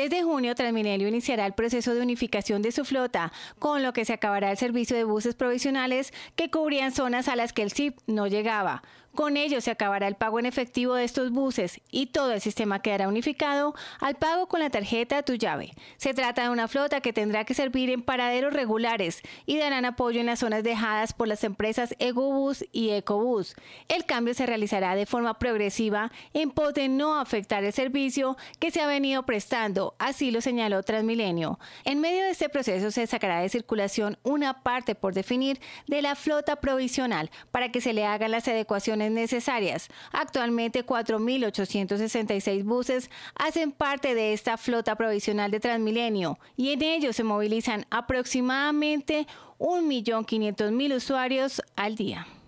Desde junio, Transmilenio iniciará el proceso de unificación de su flota, con lo que se acabará el servicio de buses provisionales que cubrían zonas a las que el CIP no llegaba. Con ello se acabará el pago en efectivo de estos buses y todo el sistema quedará unificado al pago con la tarjeta Tu Llave. Se trata de una flota que tendrá que servir en paraderos regulares y darán apoyo en las zonas dejadas por las empresas EgoBus y EcoBus. El cambio se realizará de forma progresiva en pos de no afectar el servicio que se ha venido prestando, así lo señaló Transmilenio. En medio de este proceso se sacará de circulación una parte por definir de la flota provisional para que se le hagan las adecuaciones necesarias. Actualmente 4.866 buses hacen parte de esta flota provisional de Transmilenio y en ellos se movilizan aproximadamente 1.500.000 usuarios al día.